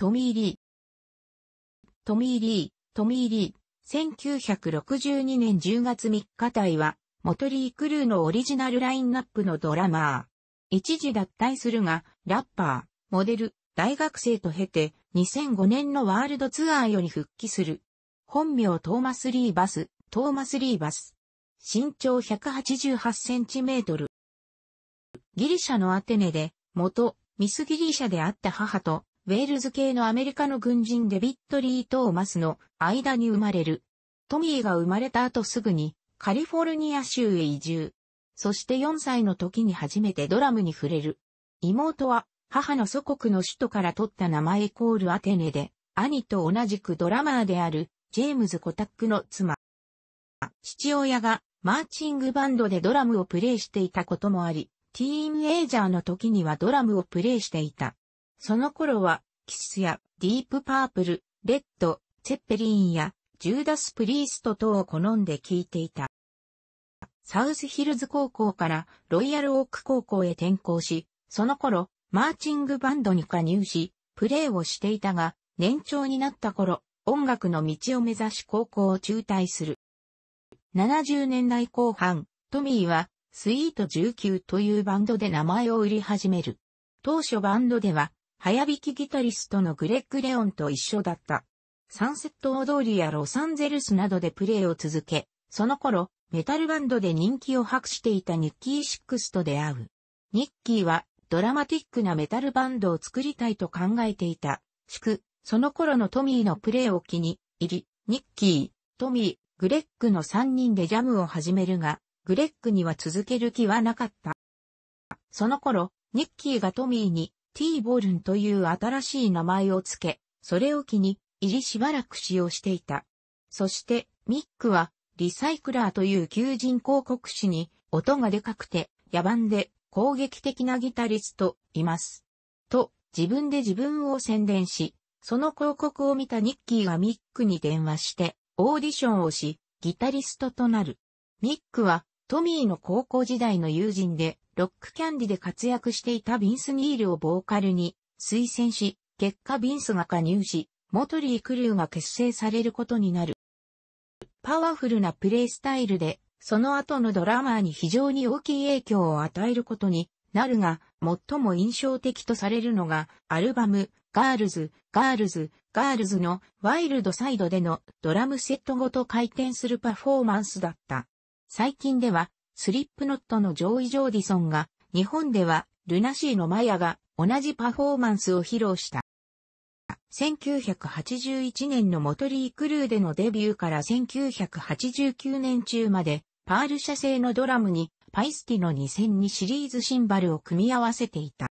トミー・リー。トミー・リー、トミー・リー。1962年10月3日隊は、モトリー・クルーのオリジナルラインナップのドラマー。一時脱退するが、ラッパー、モデル、大学生と経て、2005年のワールドツアーより復帰する。本名トーマス・リーバス、トーマス・リーバス。身長188センチメートル。ギリシャのアテネで、元、ミスギリシャであった母と、ウェールズ系のアメリカの軍人デビッド・リー・トーマスの間に生まれる。トミーが生まれた後すぐにカリフォルニア州へ移住。そして4歳の時に初めてドラムに触れる。妹は母の祖国の首都から取った名前イコールアテネで、兄と同じくドラマーであるジェームズ・コタックの妻。父親がマーチングバンドでドラムをプレイしていたこともあり、ティーンエイジャーの時にはドラムをプレイしていた。その頃は、キスやディープパープル、レッド、チェッペリーンやジューダス・プリースト等を好んで聴いていた。サウスヒルズ高校からロイヤルオーク高校へ転校し、その頃、マーチングバンドに加入し、プレーをしていたが、年長になった頃、音楽の道を目指し高校を中退する。70年代後半、トミーは、スイート19というバンドで名前を売り始める。当初バンドでは、早弾きギタリストのグレッグ・レオンと一緒だった。サンセット大通りやロサンゼルスなどでプレーを続け、その頃、メタルバンドで人気を博していたニッキー・シックスと出会う。ニッキーは、ドラマティックなメタルバンドを作りたいと考えていた。しく、その頃のトミーのプレーを気に入り、ニッキー、トミー、グレッグの3人でジャムを始めるが、グレッグには続ける気はなかった。その頃、ニッキーがトミーに、ティーボルンという新しい名前を付け、それを機に、入りしばらく使用していた。そして、ミックは、リサイクラーという求人広告誌に、音がでかくて、野蛮で、攻撃的なギタリスト、います。と、自分で自分を宣伝し、その広告を見たニッキーがミックに電話して、オーディションをし、ギタリストとなる。ミックは、トミーの高校時代の友人で、ロックキャンディで活躍していたビンス・ニールをボーカルに推薦し、結果ビンスが加入し、モトリー・クルーが結成されることになる。パワフルなプレイスタイルで、その後のドラマーに非常に大きい影響を与えることになるが、最も印象的とされるのが、アルバム、ガールズ、ガールズ、ガールズのワイルドサイドでのドラムセットごと回転するパフォーマンスだった。最近ではスリップノットのジョイ・ジョーディソンが、日本では、ルナシーのマヤが同じパフォーマンスを披露した。1981年のモトリー・クルーでのデビューから1989年中まで、パール社製のドラムに、パイスティの2002シリーズシンバルを組み合わせていた。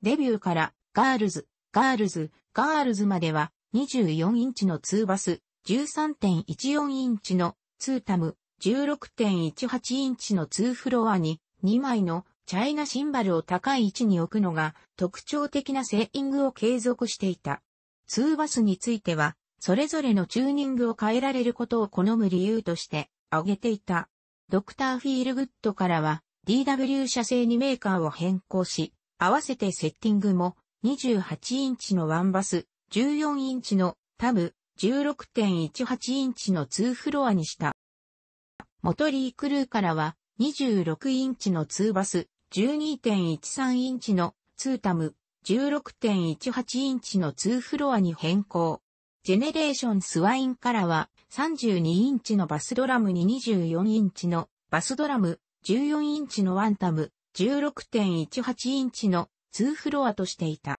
デビューから、ガールズ、ガールズ、ガールズまでは、24インチの2バス、13.14インチの2タム、16.18インチの2フロアに2枚のチャイナシンバルを高い位置に置くのが特徴的なセーイングを継続していた。2バスについては、それぞれのチューニングを変えられることを好む理由として挙げていた。ドクターフィールグッドからは DW 社製にメーカーを変更し、合わせてセッティングも28インチのワンバス、14インチのタブ、16.18インチの2フロアにした。モトリークルーからは26インチのツーバス、12.13インチのツータム、16.18インチのツーフロアに変更。ジェネレーションスワインからは32インチのバスドラムに24インチのバスドラム、14インチのワンタム、16.18インチの2フロアとしていた。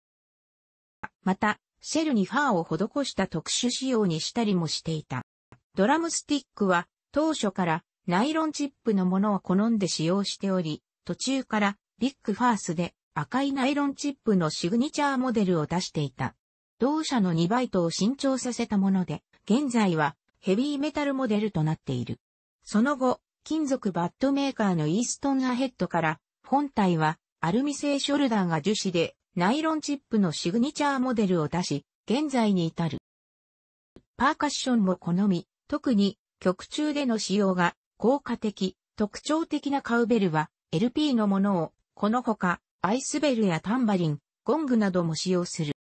また、シェルにファーを施した特殊仕様にしたりもしていた。ドラムスティックは当初からナイロンチップのものを好んで使用しており、途中からビッグファースで赤いナイロンチップのシグニチャーモデルを出していた。同社の2バイトを新調させたもので、現在はヘビーメタルモデルとなっている。その後、金属バットメーカーのイーストンアヘッドから、本体はアルミ製ショルダーが樹脂で、ナイロンチップのシグニチャーモデルを出し、現在に至る。パーカッションも好み、特に曲中での使用が効果的、特徴的なカウベルは LP のものを、このほか、アイスベルやタンバリン、ゴングなども使用する。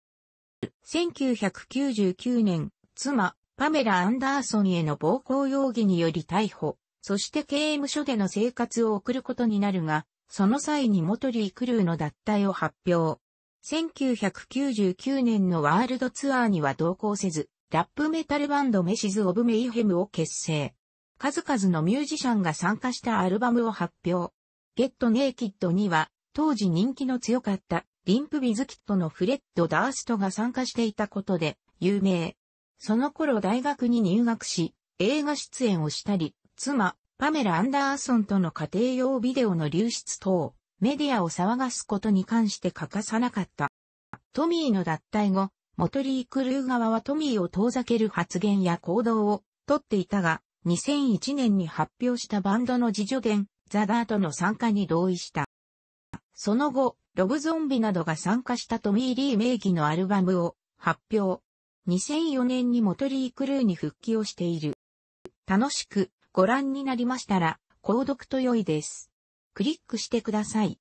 1999年、妻、パメラ・アンダーソンへの暴行容疑により逮捕、そして刑務所での生活を送ることになるが、その際にモトリー・クルーの脱退を発表。1999年のワールドツアーには同行せず、ラップメタルバンドメシズ・オブ・メイヘムを結成。数々のミュージシャンが参加したアルバムを発表。ゲットネイキッドには、当時人気の強かったリンプビズキットのフレッド・ダーストが参加していたことで有名。その頃大学に入学し、映画出演をしたり、妻、パメラ・アンダーソンとの家庭用ビデオの流出等、メディアを騒がすことに関して欠かさなかった。トミーの脱退後、モトリー・クルー側はトミーを遠ざける発言や行動をとっていたが、2001年に発表したバンドの自助伝、ザ・ダートの参加に同意した。その後、ロブゾンビなどが参加したトミー・リー名義のアルバムを発表。2004年にモトリー・クルーに復帰をしている。楽しくご覧になりましたら、購読と良いです。クリックしてください。